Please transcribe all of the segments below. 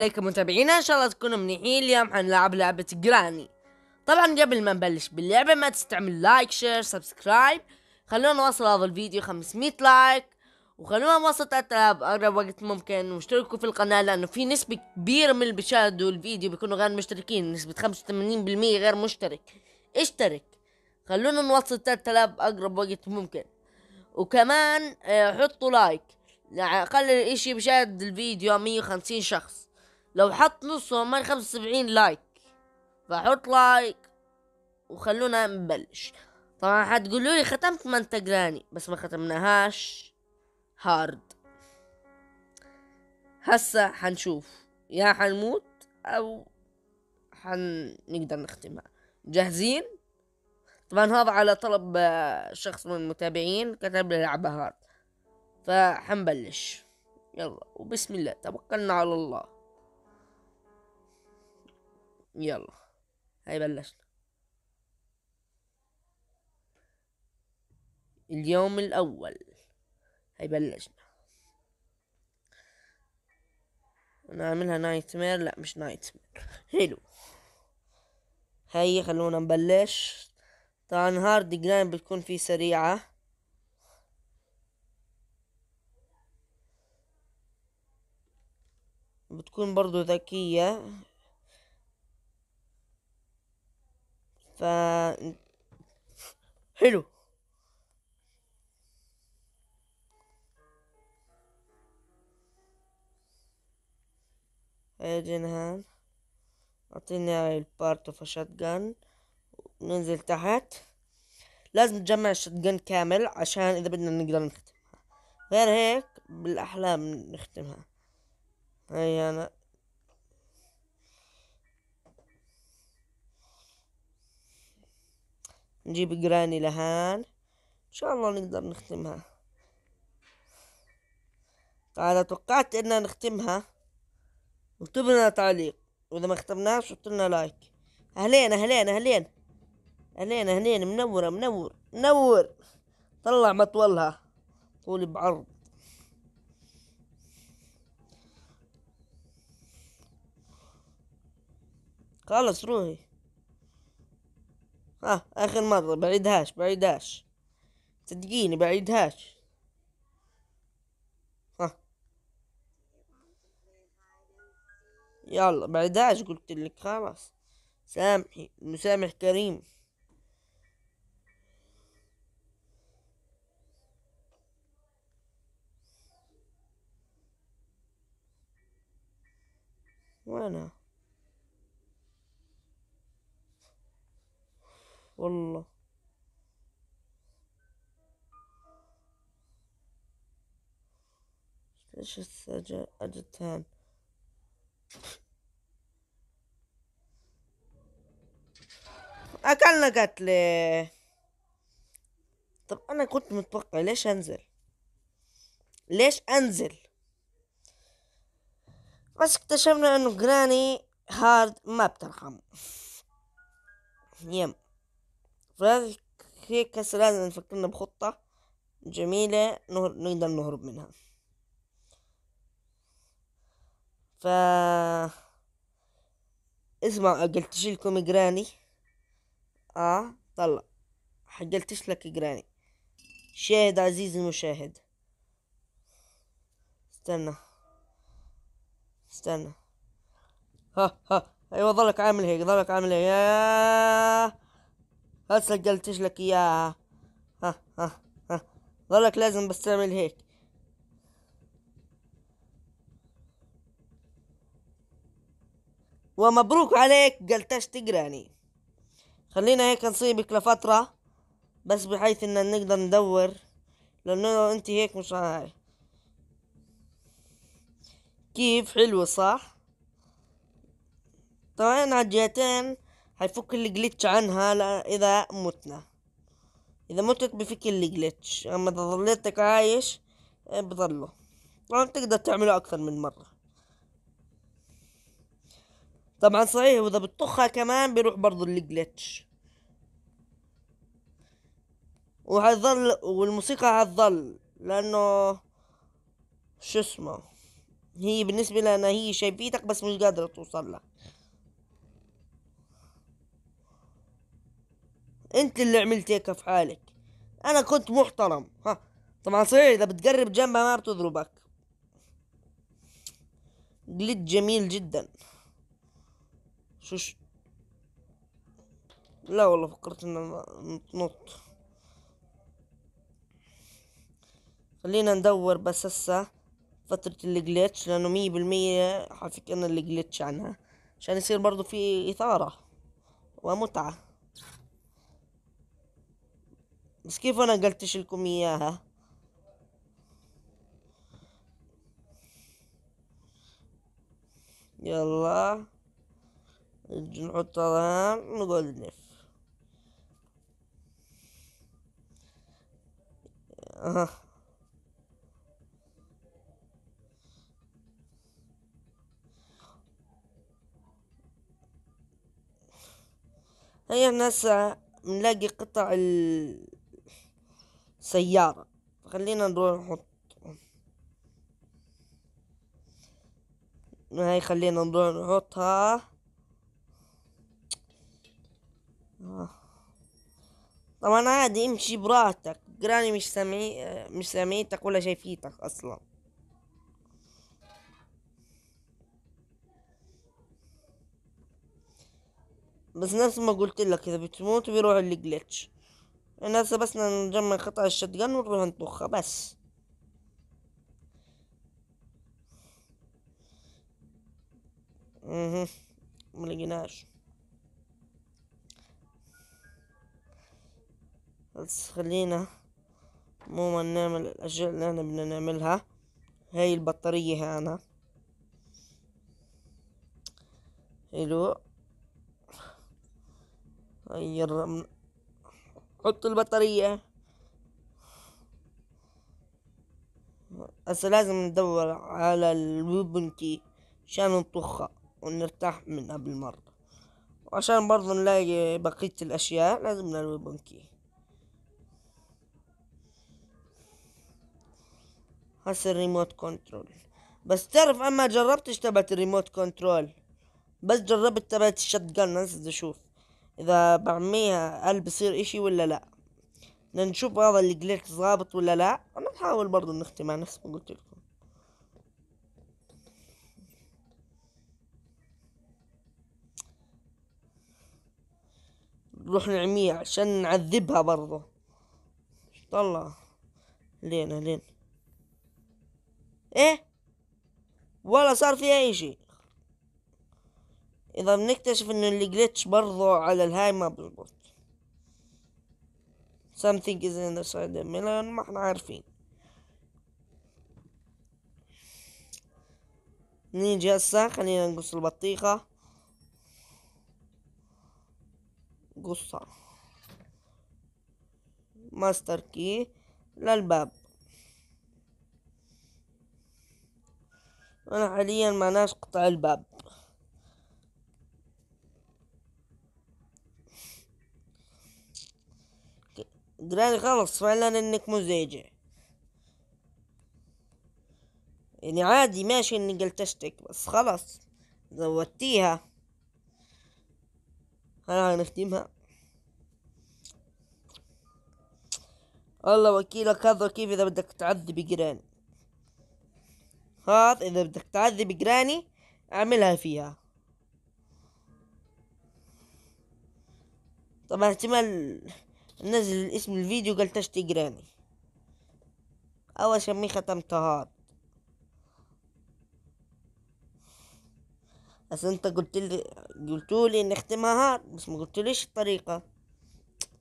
عليكم متابعينا ان شاء الله تكونوا منيحين اليوم حنلعب لعبة جراني طبعا قبل ما نبلش باللعبة ما تستعمل لايك شير سبسكرايب خلونا نوصل هذا الفيديو 500 لايك وخلونا نوصل 3000 بأقرب وقت ممكن واشتركوا في القناة لأنه في نسبة كبيرة من اللي بيشاهدوا الفيديو بيكونوا غير مشتركين نسبة 85% غير مشترك اشترك خلونا نوصل 3000 بأقرب وقت ممكن وكمان آه، حطوا لايك اقل اشي بشاهد الفيديو 150 شخص لو حط نص ومان خمسة وسبعين لايك فحط لايك وخلونا نبلش طبعا حتقولوا لي ختمت انت تقراني بس ما ختمناهاش هارد هسا حنشوف يا حنموت او حنقدر نختمها جاهزين طبعا هذا على طلب آه، شخص من المتابعين كتب لي لعبة هارد فحنبلش يلا وبسم الله توكلنا على الله يلا هاي بلشنا اليوم الأول هاي بلشنا نعملها نايت مير لا مش نايت مير حلو هاي خلونا نبلش طبعا هارد جرايم بتكون فيه سريعة بتكون برضو ذكية ف حلو هيا جنهان اعطيني البارت اوف شوت جان ننزل تحت لازم نجمع جان كامل عشان اذا بدنا نقدر نختمها غير هيك بالاحلام نختمها هاي انا نجيب جراني لهان ان شاء الله نقدر نختمها تعال توقعت اننا نختمها اكتب لنا تعليق واذا ما ختمناش حط لنا لايك اهلين اهلين اهلين اهلين اهلين منوره منور منور طلع مطولها طولي بعرض خلص روحي ها اخر مرة بعيدهاش بعيدهاش صدقيني بعيدهاش ها يلا بعيدهاش قلت لك خلاص سامحي مسامح كريم وانا والله ايش اجتان اكلنا قتلي طب انا كنت متوقع ليش انزل ليش انزل بس اكتشفنا انه جراني هارد ما بترحم يم في هذا الكيس لازم نفكر لنا بخطة جميلة نهر... نقدر نهرب منها ف اسمع قلتش لكم جراني اه طلع حقلتش لك جراني شاهد عزيزي المشاهد استنى استنى ها ها ايوه ظلك عامل هيك ظلك عامل هيك يا هل سجلتش لك اياها ها ها ها ظلك لازم بس تعمل هيك ومبروك عليك قلتش تقراني خلينا هيك نصيبك لفترة بس بحيث ان نقدر ندور لانه انت هيك مش هاي كيف حلوة صح طبعا هالجهتين هيفك الجليتش عنها اذا متنا اذا متت بفك الجليتش اما اذا ظليتك عايش آه، بضله طبعا تقدر تعمله اكثر من مرة طبعا صحيح واذا بتطخها كمان بيروح برضو الجليتش وهتظل والموسيقى هتظل لانه شو اسمه هي بالنسبة لنا هي شايفيتك بس مش قادرة توصل لك انت اللي عملت هيك في حالك انا كنت محترم ها طبعا صحيح اذا بتقرب جنبها ما بتضربك جلد جميل جدا شو لا والله فكرت ان نط خلينا ندور بس هسه فترة الجليتش لانه مية بالمية حافك انا الجليتش عنها عشان يصير برضو في اثارة ومتعة بس كيف انا قلتش لكم اياها يلا نجي نحط هذا نقول نلف آه. هيا ناس بنلاقي قطع ال سيارة خلينا نروح نحط هاي خلينا نروح نحطها طبعا عادي امشي براحتك جراني مش سامع مش سامعيتك ولا شايفيتك اصلا بس نفس ما قلت لك اذا بتموت بيروح الجليتش انا هسه بس نجمع قطع الشتجن ونروح نطبخها بس اها ملقيناش بس خلينا ما نعمل الاشياء اللي انا بدنا نعملها هاي البطارية هنا حلو هاي الرمل حط البطارية هسه لازم ندور على الويبن كي عشان نطخها ونرتاح منها بالمرة وعشان برضه نلاقي بقية الأشياء لازم الويبن كي هسه الريموت كنترول بس تعرف اما جربتش تبعت الريموت كنترول بس جربت تبعت الشوت جن هسه اشوف اذا بعميها هل بصير اشي ولا لا نشوف هذا اللي ظابط ولا لا نحاول برضو نختم مع نفس ما قلت لكم نروح نعميها عشان نعذبها برضو طلع لينا لين ايه ولا صار فيها اي شيء اذا بنكتشف ان الجلتش برضو على الهاي ما بزبط something is in the side of Milan ما احنا عارفين نيجي هسه خلينا نقص البطيخة قصة ماستر كي للباب انا حاليا ناس قطع الباب دلوقتي خلص فعلا انك مزعجة يعني عادي ماشي اني قلتشتك بس خلص زودتيها انا هنختمها الله وكيلك هذا كيف اذا بدك تعذب جيراني هذا اذا بدك تعذب جيراني اعملها فيها طبعا احتمال نزل اسم الفيديو قال تقراني اول او اسميه ختم هاد بس انت قلت لي قلتوا لي نختمها هاد بس ما ليش الطريقه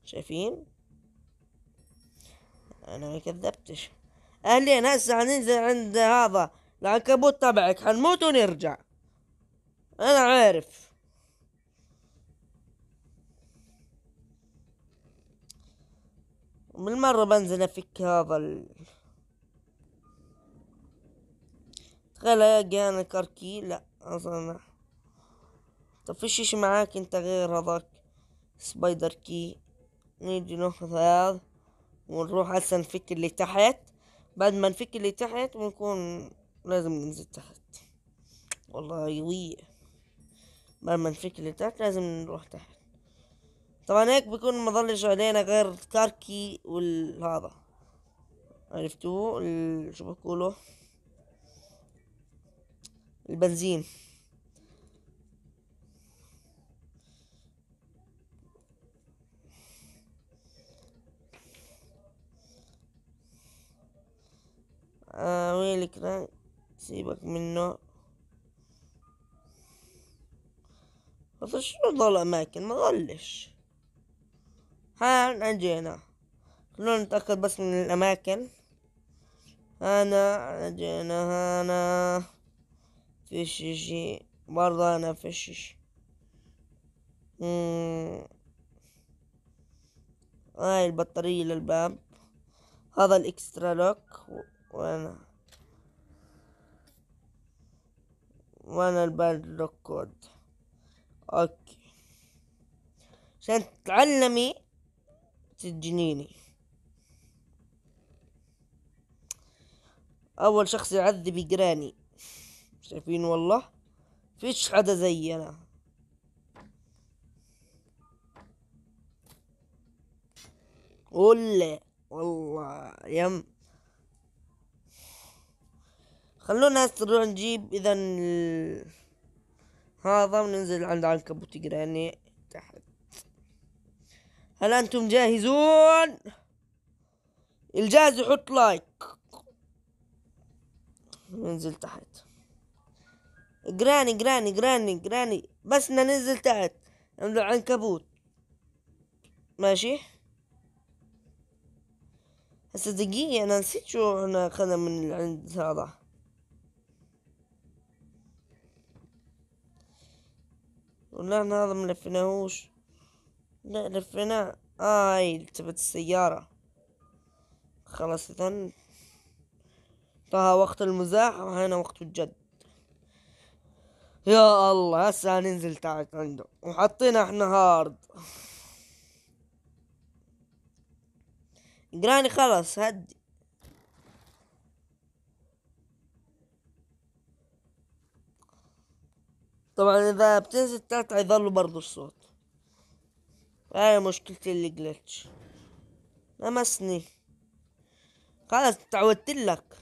شايفين انا ما كذبتش اهلين هسه هننزل عند هذا العنكبوت تبعك حنموت ونرجع انا عارف ومن مرة بنزل افك هذا ال... تخيل الاقي انا كركي لا اصلا طب فيش اشي معاك انت غير هذاك سبايدر كي نيجي ناخذ هذا ونروح هسه نفك اللي تحت بعد ما نفك اللي تحت بنكون لازم ننزل تحت والله يويه بعد ما نفك اللي تحت لازم نروح تحت طبعا هيك بكون ما ضلش علينا غير كاركي والهذا عرفتوه شو بقوله البنزين آه ويلك رانك سيبك منه بس شو ضل اماكن ما ضلش ها نجينا خلونا نتأكد بس من الأماكن هنا جينا هنا في شي برضه هنا فيش شي هاي البطارية للباب هذا الاكسترا لوك وانا وانا الباد لوك كود اوكي عشان تتعلمي تجنيني اول شخص يعذب يقراني شايفين والله فيش حدا زينا انا ولا والله يم خلونا نروح نجيب اذا هذا وننزل عند عنكبوت يقراني تحت هل أنتم جاهزون الجاهز يحط لايك ننزل تحت جراني جراني جراني جراني بس ننزل تحت نملو عنكبوت ماشي هسه دقيقة أنا نسيت شو أنا أخذها من عند هذا والله أنا هذا ملفناهوش نعرف هنا اي التفت السيارة خلاص اذا فها وقت المزاح وهنا وقت الجد يا الله هسه ننزل تحت عنده وحطينا احنا هارد جراني خلاص هدي طبعا اذا بتنزل تحت حيظل برضو الصوت هاي مشكلتي اللي جلتش لمسني خلاص تعودت لك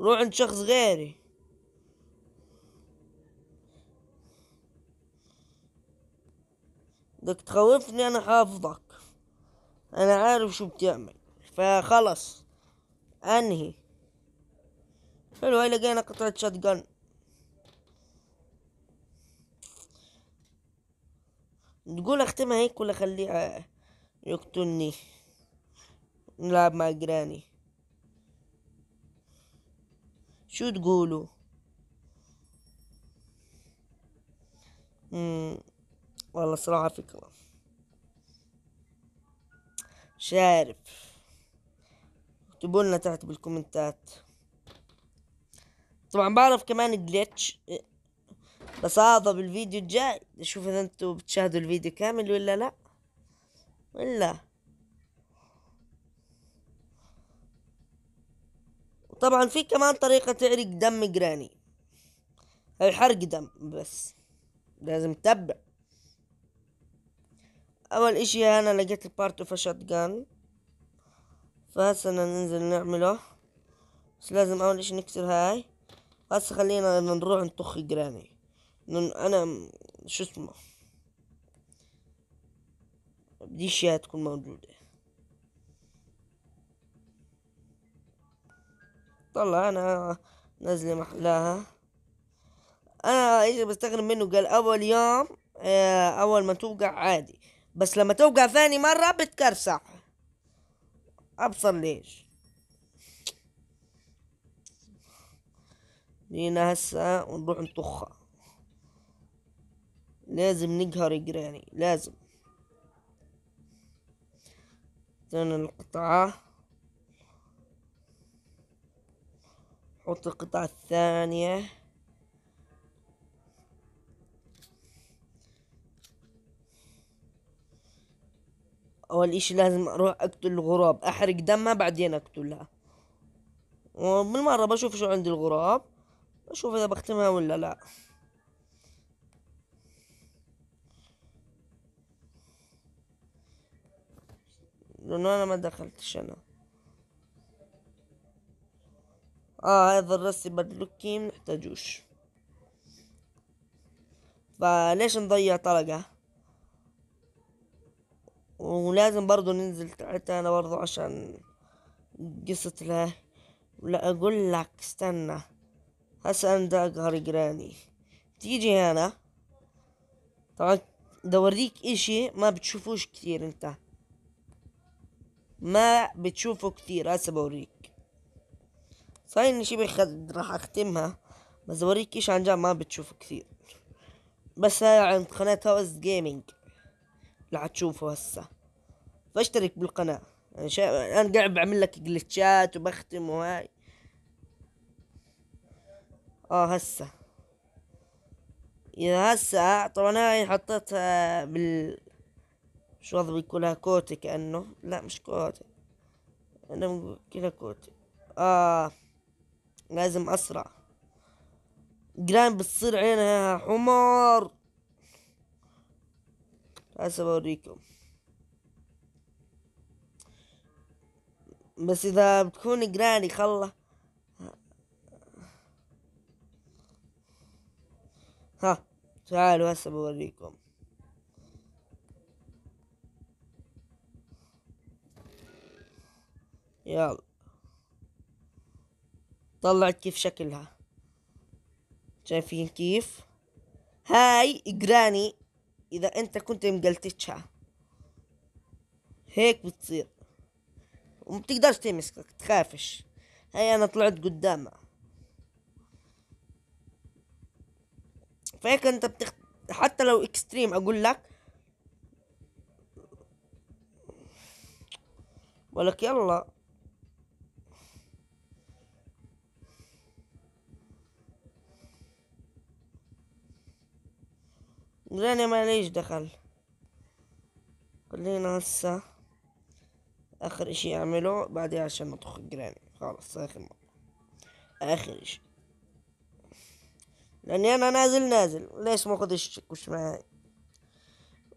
روح عند شخص غيري بدك تخوفني انا حافظك انا عارف شو بتعمل فخلص انهي حلو هاي لقينا قطعة شاتجن تقول اختمها هيك ولا اخليها آه، يقتلني نلعب مع جراني شو تقولوا والله صراحة فكرة مش عارف اكتبوا لنا تحت بالكومنتات طبعا بعرف كمان جليتش هذا بالفيديو الجاي نشوف اذا انتوا بتشاهدوا الفيديو كامل ولا لا ولا طبعا في كمان طريقة تعرق دم جراني هي حرق دم بس لازم تتبع اول اشي انا لقيت البارت اوف شوت جان فهسه ننزل نعمله بس لازم اول اشي نكسر هاي هسه خلينا نروح نطخ جراني انا شو اسمه دي اشياء تكون موجودة طلع انا نازلة محلاها انا ايش بستغرب منه قال اول يوم آه، اول ما توقع عادي بس لما توقع ثاني مرة بتكرسع ابصر ليش جينا هسه ونروح نطخها لازم نقهر جراني لازم استنى القطعة حط القطعة الثانية أول إشي لازم أروح أقتل الغراب أحرق دمها بعدين أقتلها وبالمرة بشوف شو عند الغراب بشوف إذا بختمها ولا لأ لانه انا ما دخلتش انا اه هذا الرسم بدلوكي منحتاجوش فليش نضيع طلقة ولازم برضو ننزل تحت انا برضو عشان قصة له ولا اقول لك استنى هسا انت اقهر جراني تيجي هنا طبعا دوريك اشي ما بتشوفوش كتير انت ما بتشوفه كتير هسه بوريك صحيح اني شبه خد راح اختمها بس بوريك ايش عن جد ما بتشوفه كثير بس هاي عند قناة هاوس جيمنج اللي حتشوفه هسه فاشترك بالقناة انا يعني شا... انا قاعد بعمل لك جلتشات وبختم وهاي اه هسه اذا هسه طبعا هاي حطيتها بال مش واضح بيقولها كوتي كأنه لا مش كوتي أنا بقولها كوتي آه لازم أسرع جرام بتصير عينها حمار هسه بوريكم بس إذا بتكون جراني خلّه ها تعالوا هسه بوريكم يلا طلعت كيف شكلها شايفين كيف هاي جراني اذا انت كنت مقلتشها هيك بتصير وما بتقدرش تمسكك تخافش هاي انا طلعت قدامها فهيك انت بتخ... حتى لو اكستريم اقول لك ولك يلا ما ماليش دخل خلينا هسه اخر اشي اعمله بعدين عشان نطخ جراني خلاص اخر مرة اخر اشي لاني انا نازل نازل ليش ما خدش كوش معاي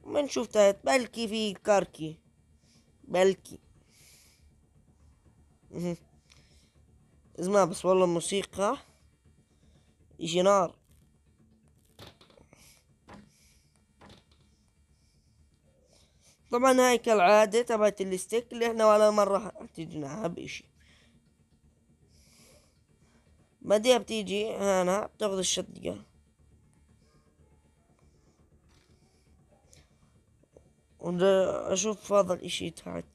ما نشوف تحت بلكي في كاركي بلكي اسمع بس والله الموسيقى اشي نار طبعا هاي كالعادة تبعت الستيك اللي احنا ولا مرة احتجناها بإشي بعديها بتيجي هنا بتاخذ الشطقة اشوف هذا الاشي تحت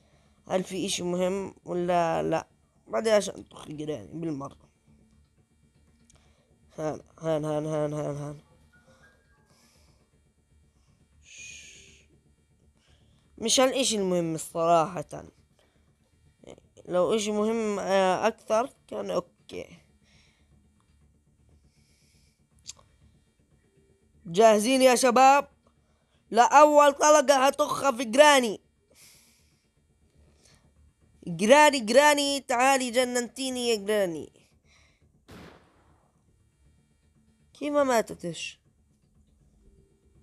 هل في اشي مهم ولا لا بعدين عشان تخرج يعني بالمرة هان هان هان هان هان هان مش هالإشي المهم الصراحة لو إشي مهم آه، أكثر كان أوكي جاهزين يا شباب لأول طلقة هتخها في جراني جراني جراني تعالي جننتيني يا جراني كيف ما ماتتش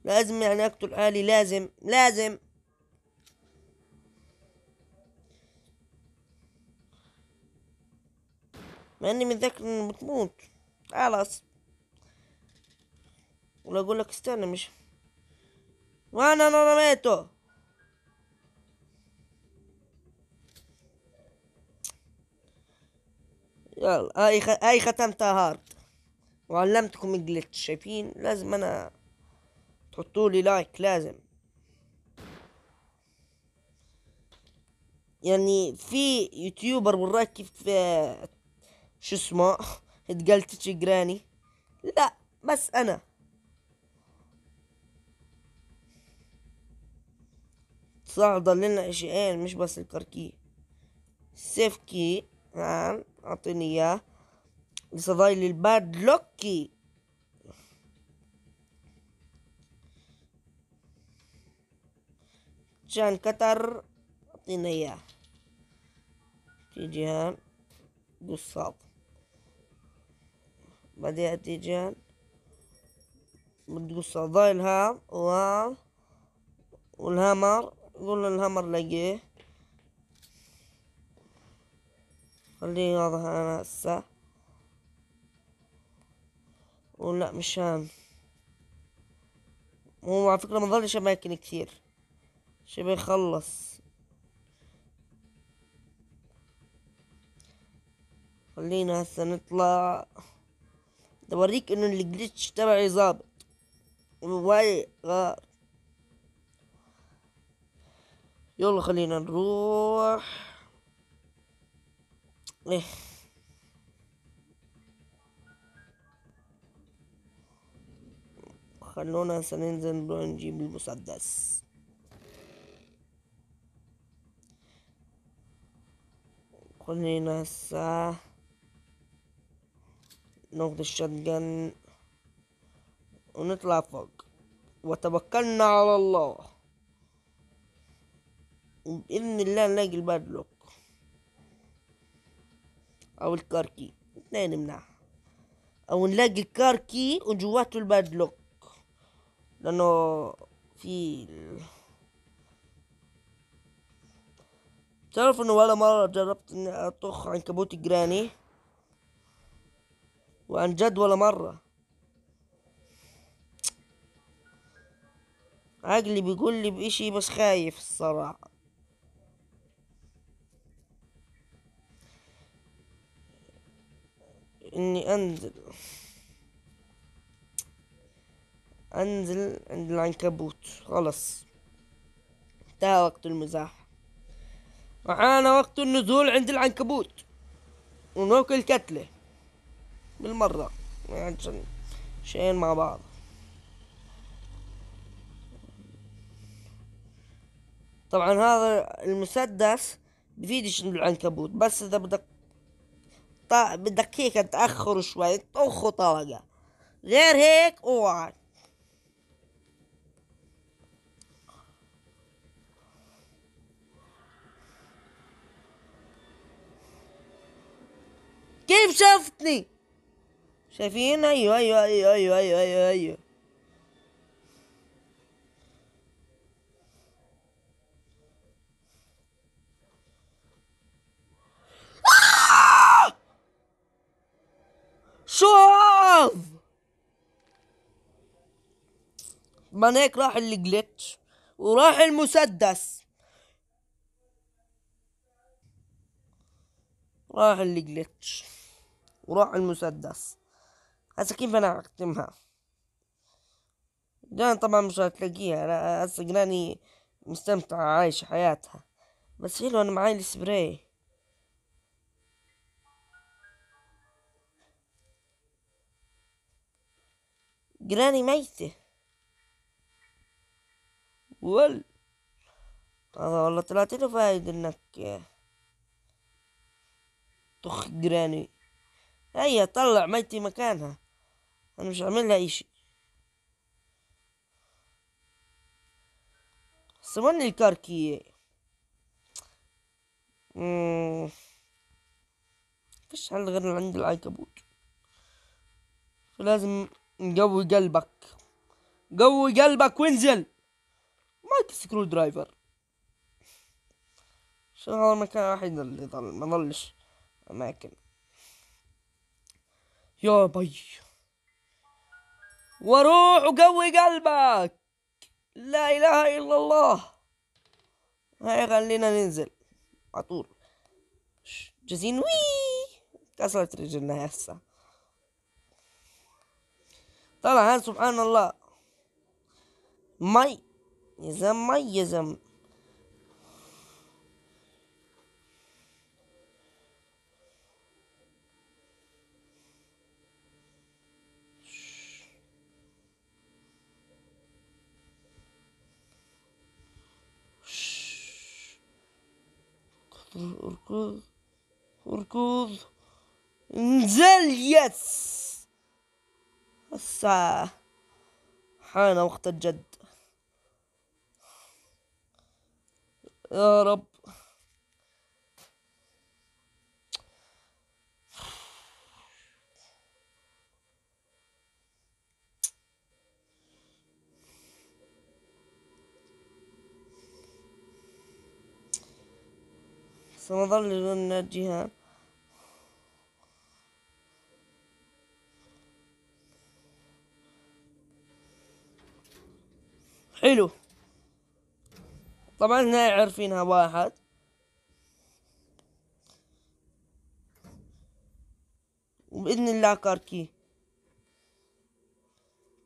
لازم يعني اقتل اهلي لازم لازم مع اني متذكر اني بتموت خلاص ولا اقول لك استنى مش وانا انا رميته يلا هاي خ... هاي ختمتها هارد وعلمتكم الجلتش شايفين لازم انا تحطوا لي لايك لازم يعني في يوتيوبر وراك كيف شو اسمه تقلتش جراني لا بس انا صح ضلنا اشيئين مش بس الكركي سيف كي نعم اعطيني اياه لسه ضايل الباد لوكي جان كتر اعطينا اياه تيجي هان قصاط بعدين تيجي بتقص ضاي الهام و والهامر قول الهامر لقيه خليه واضح انا هسه ولا مش هام هو على فكرة ما ظلش أماكن كثير شبه يخلص خلينا هسه نطلع بوريك انه الجليتش تبعي ظابط الموبايل غار يلا خلينا نروح إيه. خلونا سننزل نروح نجيب المسدس خلينا هسه ناخد الشتجن ونطلع فوق وتوكلنا على الله وبإذن الله نلاقي البادلوك أو الكاركي اتنين نمنع أو نلاقي الكاركي وجواته البادلوك لأنه في تعرف انه ولا مرة جربت اني اطخ عنكبوت جراني وعن جد ولا مرة عقلي بيقول لي بإشي بس خايف الصراحة إني أنزل أنزل عند العنكبوت خلص انتهى وقت المزاح معانا وقت النزول عند العنكبوت ونوكل كتله بالمرة عشان يعني شيئين مع بعض طبعا هذا المسدس بفيدش العنكبوت بس اذا بدك بدك هيك تأخر شوي طخ طلقة غير هيك اوعى كيف شفتني؟ شايفين ايوه ايوه ايوه ايوه ايوه ايوه, أيوة. آه! شوف مناك راح الجليتش وراح المسدس راح الجليتش وراح المسدس هسه كيف انا اختمها جان طبعا مش هتلاقيها انا هسه جناني مستمتع عايش حياتها بس حلو انا معاي السبراي جراني ميتة ول هذا والله طلعت له فايد انك تخ جراني هيا طلع ميتي مكانها انا مش عاملها اي شيء سمني الكاركي مفيش حل غير عند العنكبوت فلازم نقوي قلبك قوي قلبك وانزل مايك سكرو درايفر عشان هذا المكان الوحيد اللي ضل ما ضلش اماكن يا بي وروح وقوي قلبك لا إله إلا الله هاي خلينا ننزل على طول جزين وي كسرت رجلنا هسه طلع سبحان الله مي يا زلمه مي يا زلمه اركض اركض انزل يس هسا حان وقت الجد يا رب سنظل الجهة حلو طبعا هنا عارفينها واحد وبإذن الله كاركي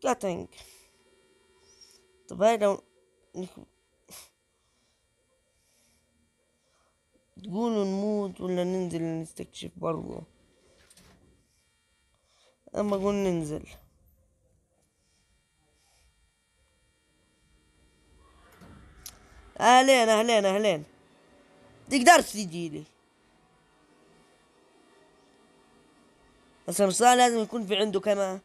كاتنج طب هاي لو تقولوا نموت ولا ننزل نستكشف برضو اما اقول ننزل اهلين اهلين اهلين تقدر تيجي لي بس الحصان لازم يكون في عنده كما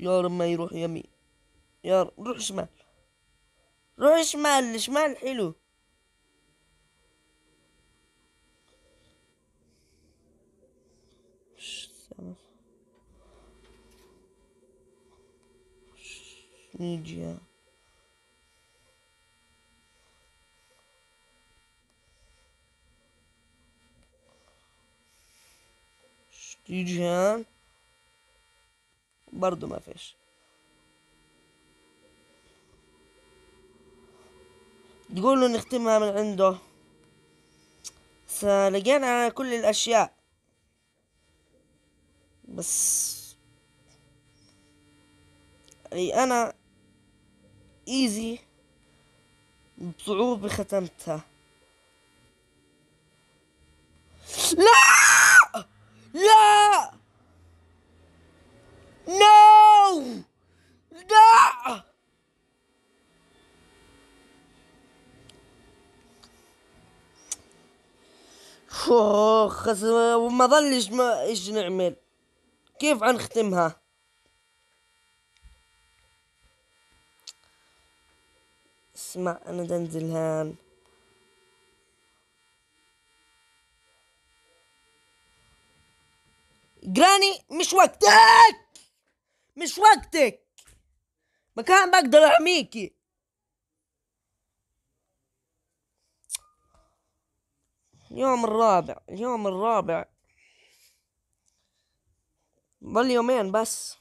يا رب ما يروح يمين يا رب روح شمال روح شمال الشمال حلو ميديا يجي هان برضو ما فيش تقولوا نختمها من عنده فلقينا كل الأشياء بس أي أنا إيزي بصعوبة ختمتها لا لا No! No! اخ وما ظلش ما ايش نعمل كيف عنختمها اسمع انا دنزل هان جراني مش وقتك مش وقتك مكان بقدر احميكي اليوم الرابع اليوم الرابع ظل يومين بس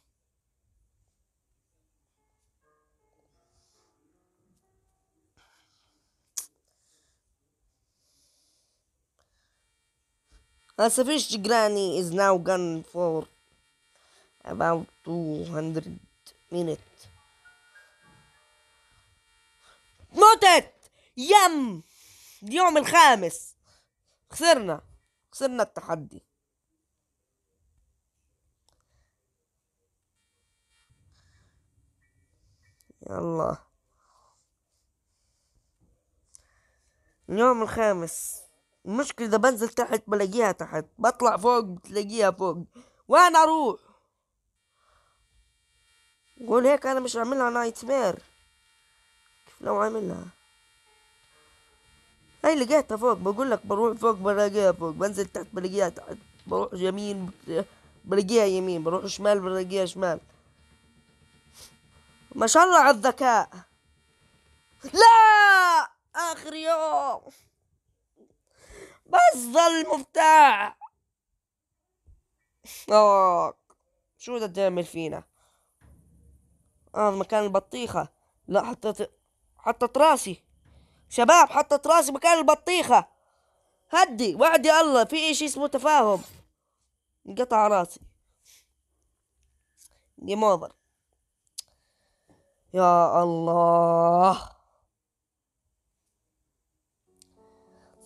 فيش Granny is now gone for about 200 minutes. نوتت يم اليوم الخامس خسرنا خسرنا التحدي يلا اليوم الخامس المشكلة إذا بنزل تحت بلاقيها تحت بطلع فوق بتلاقيها فوق وين أروح قول هيك أنا مش عاملها نايت مير كيف لو عاملها هاي لقيتها فوق بقول لك بروح فوق بلاقيها فوق بنزل تحت بلاقيها تحت بروح يمين بلاقيها يمين بروح شمال بلاقيها شمال ما شاء الله على الذكاء لا اخر يوم بس ظل المفتاح اوه شو بدها تعمل فينا اه مكان البطيخة لا حطيت حطت راسي شباب حطت راسي مكان البطيخة هدي وعدي الله في اشي اسمه تفاهم انقطع راسي جيم اوفر يا الله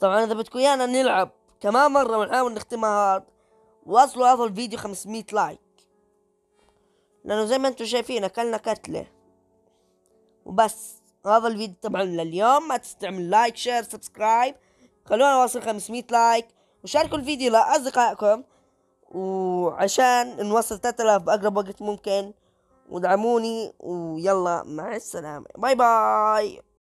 طبعا اذا بدكم ايانا نلعب كمان مرة ونحاول نختمها هارد واصلوا هذا الفيديو 500 لايك لانه زي ما انتم شايفين اكلنا كتلة وبس هذا الفيديو طبعا لليوم ما تستعمل لايك شير سبسكرايب خلونا نوصل 500 لايك وشاركوا الفيديو لأصدقائكم وعشان نوصل 3000 بأقرب وقت ممكن ودعموني ويلا مع السلامة باي باي